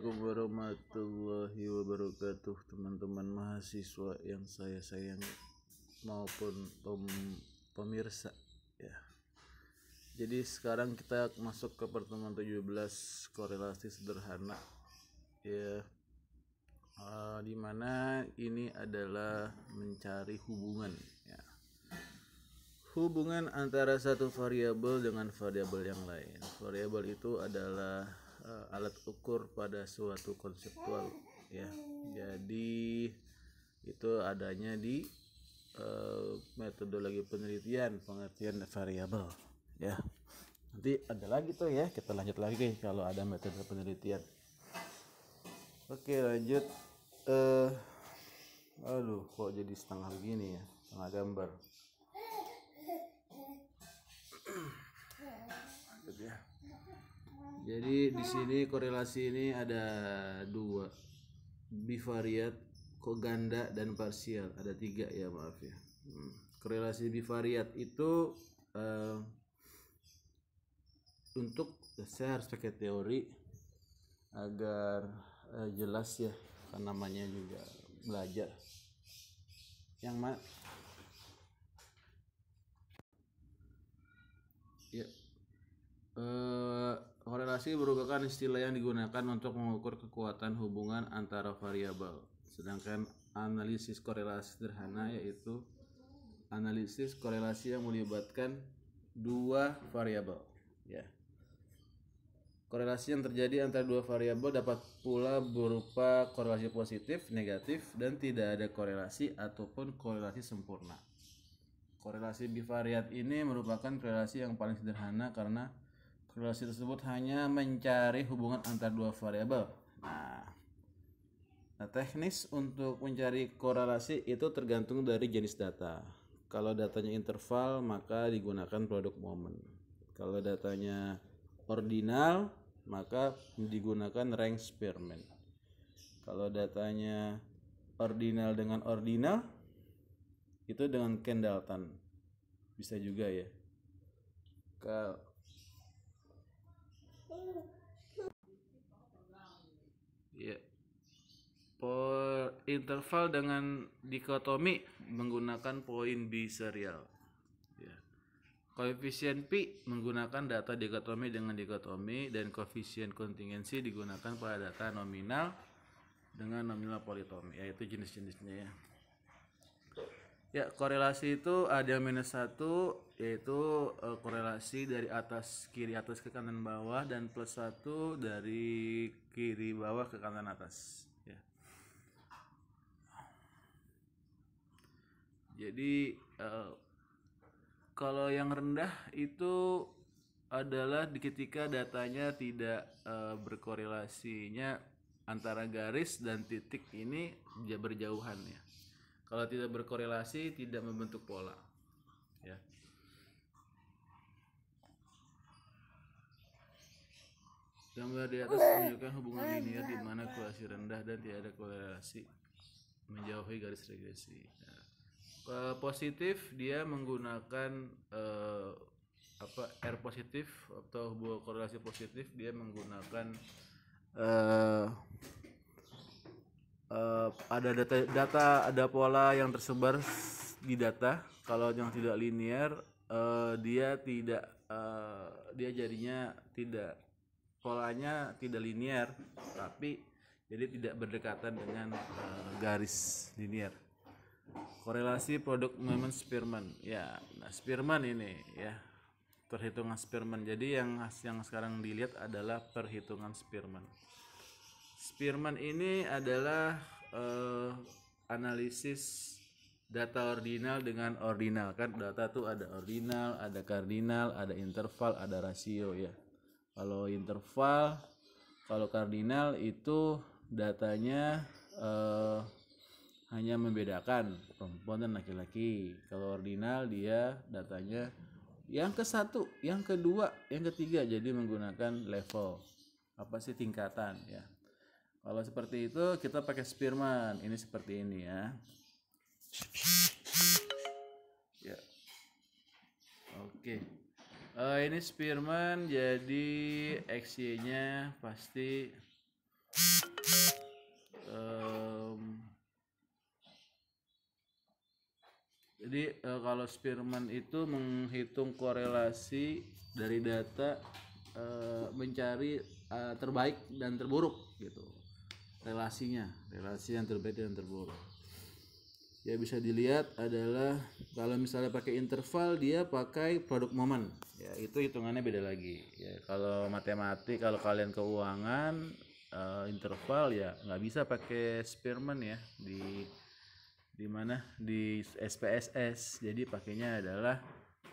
Assalamualaikum warahmatullahi wabarakatuh teman-teman mahasiswa yang saya sayang maupun pem pemirsa ya. Jadi sekarang kita masuk ke pertemuan 17 korelasi sederhana ya. Uh, eh, dimana ini adalah mencari hubungan ya. Hubungan antara satu variabel dengan variabel yang lain. Variabel itu adalah uh, alat ukur pada suatu konseptual ya jadi itu adanya di uh, metodologi penelitian pengertian variabel ya nanti ada lagi tuh ya kita lanjut lagi kalau ada metode penelitian oke lanjut uh, aduh kok jadi setengah gini ya setengah gambar Jadi di sini korelasi ini ada dua bivariat, koganda dan parsial. Ada tiga ya maaf ya. Hmm. Korelasi bivariat itu uh, untuk saya harus pakai teori agar uh, jelas ya kan namanya juga belajar. Yang mana? Ya. Uh, korelasi merupakan istilah yang digunakan untuk mengukur kekuatan hubungan antara variabel. Sedangkan analisis korelasi sederhana yaitu analisis korelasi yang melibatkan dua variabel, ya. Korelasi yang terjadi antara dua variabel dapat pula berupa korelasi positif, negatif, dan tidak ada korelasi ataupun korelasi sempurna. Korelasi bivariat ini merupakan korelasi yang paling sederhana karena Korelasi tersebut hanya mencari hubungan antara dua variabel. Nah, nah teknis untuk mencari korelasi itu tergantung dari jenis data. Kalau datanya interval maka digunakan produk momen. Kalau datanya ordinal maka digunakan rank spearman kalau datanya ordinal dengan ordinal itu dengan Kendalton bisa juga ya kalau ya per interval dengan dikotomi menggunakan poin serial, Ya. Koefisien p menggunakan data dikotomi dengan dikotomi dan koefisien kontingensi digunakan pada data nominal dengan nominal politomi yaitu jenis-jenisnya ya. Ya, korelasi itu ada minus satu, yaitu e, korelasi dari atas kiri atas ke kanan bawah dan plus satu dari kiri bawah ke kanan atas. Ya. Jadi e, kalau yang rendah itu adalah ketika datanya tidak e, berkorelasinya antara garis dan titik ini berjauhan ya. Kalau tidak berkorelasi tidak membentuk pola. Ya. Gambar di atas menunjukkan hubungan linear di mana korelasi rendah dan tidak ada korelasi menjauhi garis regresi. Ya. Eh, positif dia menggunakan eh, apa R positif atau hubungan korelasi positif dia menggunakan eh, uh, ada data data ada pola yang tersebar di data kalau yang tidak linear uh, dia tidak uh, dia jadinya tidak polanya tidak linear tapi jadi tidak berdekatan dengan uh, garis linear korelasi produk moment Spearman ya nah Spearman ini ya perhitungan Spearman jadi yang yang sekarang dilihat adalah perhitungan Spearman Spearman ini adalah uh, analisis data ordinal dengan ordinal kan data tuh ada ordinal, ada kardinal, ada interval, ada rasio ya. Kalau interval, kalau kardinal itu datanya uh, hanya membedakan perempuan dan laki-laki. Kalau ordinal dia datanya yang ke satu, yang kedua, yang ketiga jadi menggunakan level apa sih tingkatan ya kalau seperti itu kita pakai Spearman. Ini seperti ini ya. Ya. Oke. Okay. Uh, eh, ini Spearman jadi XY-nya pasti um, jadi uh, kalau Spearman itu menghitung korelasi dari data uh, mencari uh, terbaik dan terburuk gitu relasinya relasi yang terbaik dan terburuk ya bisa dilihat adalah kalau misalnya pakai interval dia pakai produk momen ya itu hitungannya beda lagi ya kalau matematik kalau kalian keuangan uh, interval ya nggak bisa pakai Spearman ya di di mana di SPSS jadi pakainya adalah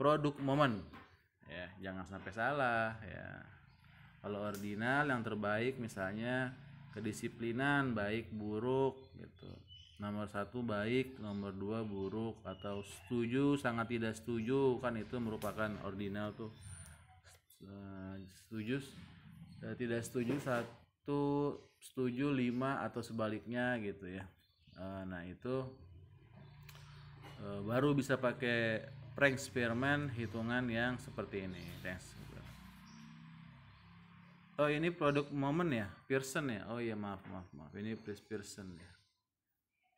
produk momen ya jangan sampai salah ya kalau ordinal yang terbaik misalnya kedisiplinan baik buruk gitu nomor satu baik nomor dua buruk atau setuju sangat tidak setuju kan itu merupakan ordinal tuh eh, setuju eh, tidak setuju satu setuju lima atau sebaliknya gitu ya eh, nah itu baru bisa pakai prank spearman hitungan yang seperti ini thanks Oh ini produk momen ya, Pearson ya. Oh iya maaf maaf maaf. Ini Pearson ya.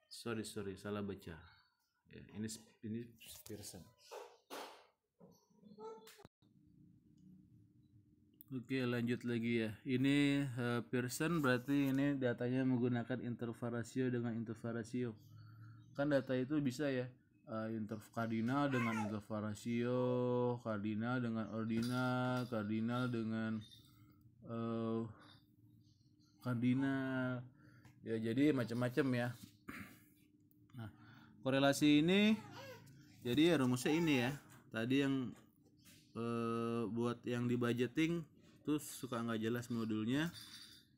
Sorry sorry salah baca. Ya, ini ini Pearson. Oke lanjut lagi ya. Ini uh, Pearson berarti ini datanya menggunakan interval rasio dengan interval rasio. Kan data itu bisa ya uh, eh, interv kardinal dengan interval rasio, kardinal dengan ordinal, kardinal dengan uh, kardinal ya jadi macam-macam ya nah korelasi ini jadi ya rumusnya ini ya tadi yang uh, buat yang di budgeting tuh suka nggak jelas modulnya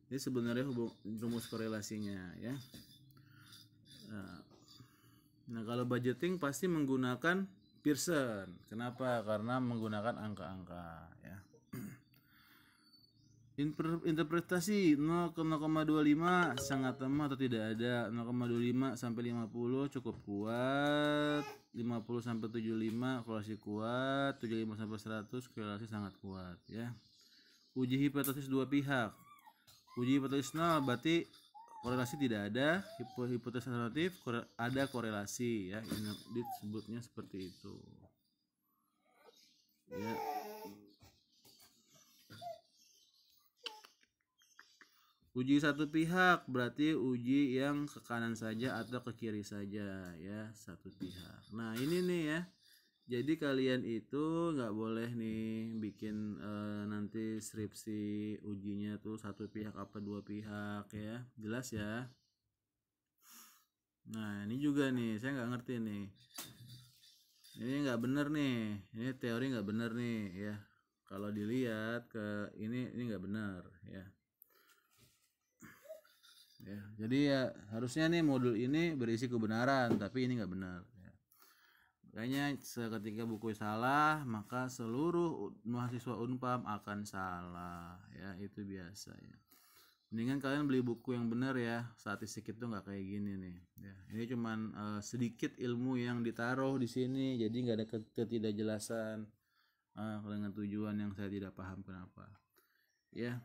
ini sebenarnya rumus korelasinya ya nah, Nah, kalau budgeting pasti menggunakan Pearson. Kenapa? Karena menggunakan angka-angka, ya. Interpretasi 0,25 sangat lemah atau tidak ada 0,25 sampai 50 cukup kuat 50 sampai 75 korelasi kuat 75 sampai 100 korelasi sangat kuat ya Uji hipotesis dua pihak Uji hipotesis 0 berarti korelasi tidak ada hipotesis alternatif ada korelasi ya disebutnya seperti itu ya Uji satu pihak berarti uji yang ke kanan saja atau ke kiri saja ya satu pihak. Nah ini nih ya. Jadi kalian itu nggak boleh nih bikin e, nanti skripsi ujinya tuh satu pihak apa dua pihak ya. Jelas ya. Nah ini juga nih saya nggak ngerti nih. Ini nggak bener nih. Ini teori nggak bener nih ya. Kalau dilihat ke ini ini nggak bener ya ya. Jadi ya harusnya nih modul ini berisi kebenaran, tapi ini nggak benar. Ya. Makanya seketika buku salah, maka seluruh mahasiswa Unpam akan salah, ya itu biasa ya. Mendingan kalian beli buku yang benar ya. Statistik itu nggak kayak gini nih. Ya, ini cuman uh, sedikit ilmu yang ditaruh di sini, jadi nggak ada ketidakjelasan uh, dengan tujuan yang saya tidak paham kenapa. Ya,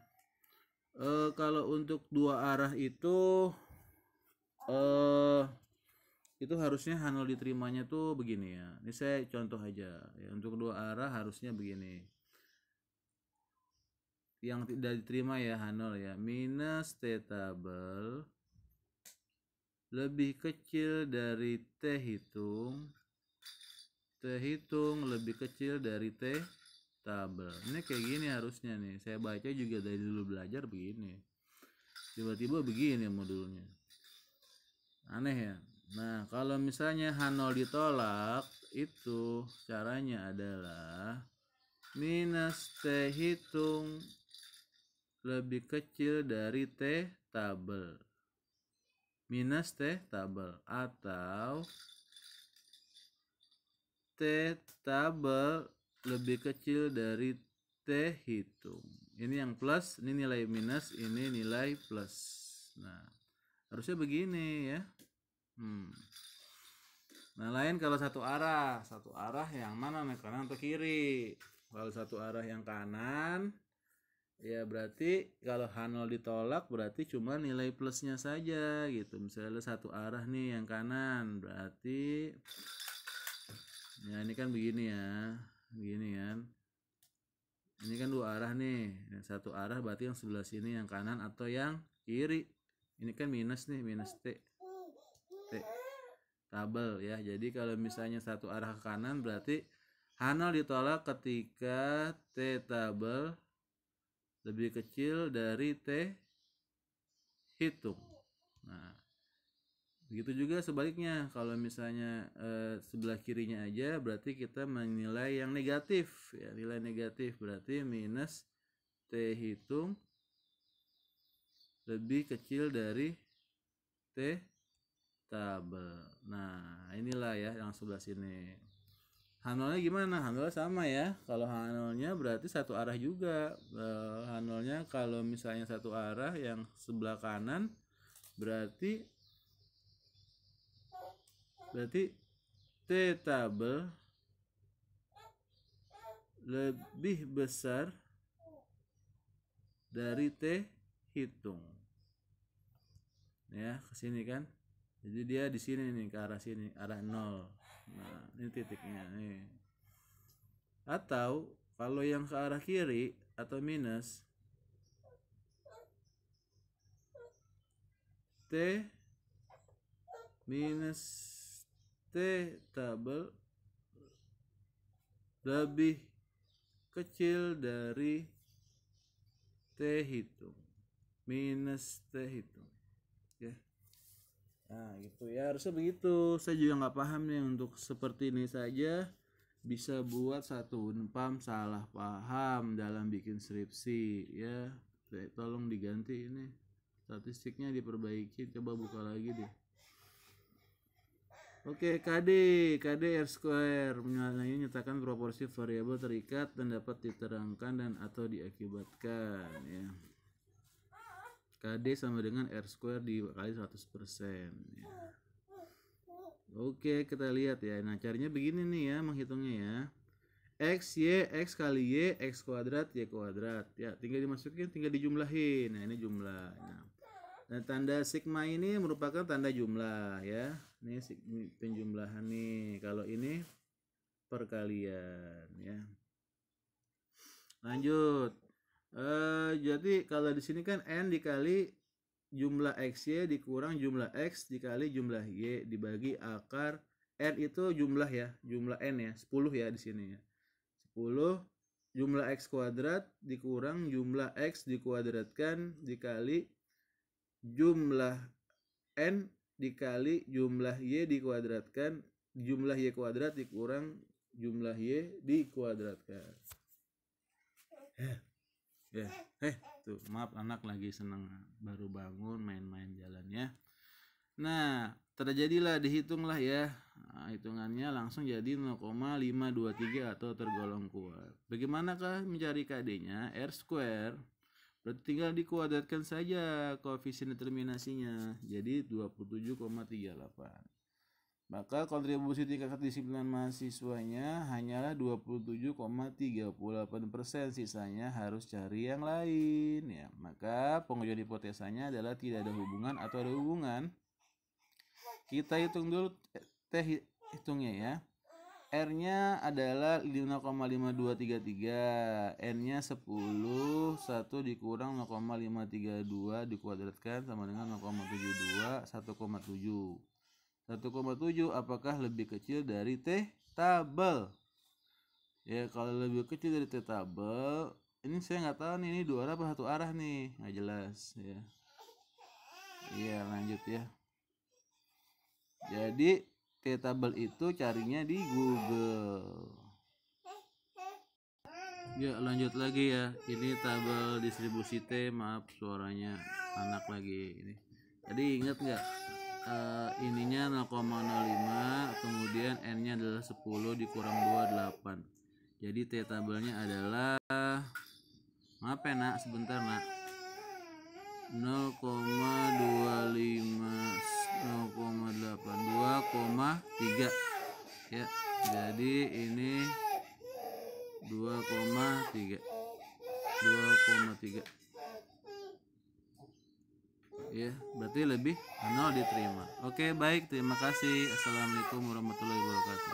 uh, kalau untuk dua arah itu uh, itu harusnya handle diterimanya tuh begini ya ini saya contoh aja ya untuk dua arah harusnya begini yang tidak diterima ya handle ya minus t tabel lebih kecil dari t hitung t hitung lebih kecil dari t akuntabel. Ini kayak gini harusnya nih. Saya baca juga dari dulu belajar begini. Tiba-tiba begini modulnya. Aneh ya. Nah, kalau misalnya H0 ditolak, itu caranya adalah minus T hitung lebih kecil dari T tabel. Minus T tabel. Atau T tabel lebih kecil dari T hitung. Ini yang plus, ini nilai minus, ini nilai plus. Nah, harusnya begini ya. Hmm. Nah, lain kalau satu arah, satu arah yang mana nih kanan atau kiri? Kalau satu arah yang kanan, ya berarti kalau H0 ditolak berarti cuma nilai plusnya saja gitu. Misalnya satu arah nih yang kanan, berarti ya ini kan begini ya gini kan. Ini kan dua arah nih. Yang satu arah berarti yang sebelah sini yang kanan atau yang kiri. Ini kan minus nih, minus T. T. Kabel ya. Jadi kalau misalnya satu arah ke kanan berarti Hanal ditolak ketika T tabel lebih kecil dari T hitung. Nah, Begitu juga sebaliknya, kalau misalnya e, sebelah kirinya aja berarti kita menilai yang negatif. Ya, nilai negatif berarti minus T hitung lebih kecil dari T tabel. Nah, inilah ya yang sebelah sini. Hanolnya gimana? Hanolnya sama ya. Kalau hanolnya berarti satu arah juga. E, hanolnya kalau misalnya satu arah yang sebelah kanan berarti berarti T tabel lebih besar dari T hitung ya ke sini kan jadi dia di sini nih ke arah sini arah nol nah ini titiknya nih atau kalau yang ke arah kiri atau minus T minus T tabel lebih kecil dari T hitung minus T hitung ya nah gitu ya harusnya begitu saya juga nggak paham nih untuk seperti ini saja bisa buat satu unpam salah paham dalam bikin skripsi ya tolong diganti ini statistiknya diperbaiki coba buka lagi deh Oke, KD, KD R square menyalahi nyatakan proporsi variabel terikat dan dapat diterangkan dan atau diakibatkan ya. KD sama dengan R square dikali 100% ya. Oke, kita lihat ya. Nah, caranya begini nih ya menghitungnya ya. X, Y, X kali Y, X kuadrat, Y kuadrat. Ya, tinggal dimasukin, tinggal dijumlahin. Nah, ini jumlahnya. dan nah, tanda sigma ini merupakan tanda jumlah ya. Ini penjumlahan nih. Kalau ini perkalian ya. Lanjut. Eh, jadi kalau di sini kan n dikali jumlah x y dikurang jumlah x dikali jumlah y dibagi akar n itu jumlah ya, jumlah n ya, 10 ya di sini ya. 10 jumlah x kuadrat dikurang jumlah x dikuadratkan dikali jumlah n dikali jumlah y dikuadratkan jumlah y kuadrat dikurang jumlah y dikuadratkan eh eh, eh tuh maaf anak lagi seneng baru bangun main-main jalan ya nah terjadilah dihitunglah ya nah, hitungannya langsung jadi 0,523 atau tergolong kuat bagaimanakah mencari KD nya R square Berarti tinggal dikuadratkan saja koefisien determinasinya. Jadi 27,38. Maka kontribusi tingkat disiplin mahasiswanya hanyalah 27,38 persen, sisanya harus cari yang lain. Ya, maka pengujian hipotesanya adalah tidak ada hubungan atau ada hubungan. Kita hitung dulu eh, teh hitungnya ya. R-nya adalah 5,5233. N-nya 10, 1 dikurang 0,532 dikuadratkan sama dengan 0,72, 1,7. 1,7 apakah lebih kecil dari T tabel? Ya, kalau lebih kecil dari T tabel, ini saya nggak tahu nih, ini dua arah apa satu arah nih? Nggak jelas ya. Iya, lanjut ya. Jadi Tabel itu carinya di Google. Ya lanjut lagi ya. Ini tabel distribusi T. Maaf suaranya anak lagi ini. Jadi ingat nggak? E, ininya 0,05 kemudian n-nya adalah 10 dikurang 28 jadi t tabelnya adalah maaf ya nak sebentar nak 0,25 2,3 ya jadi ini 2,3 2,3 ya berarti lebih nol diterima oke baik terima kasih assalamualaikum warahmatullahi wabarakatuh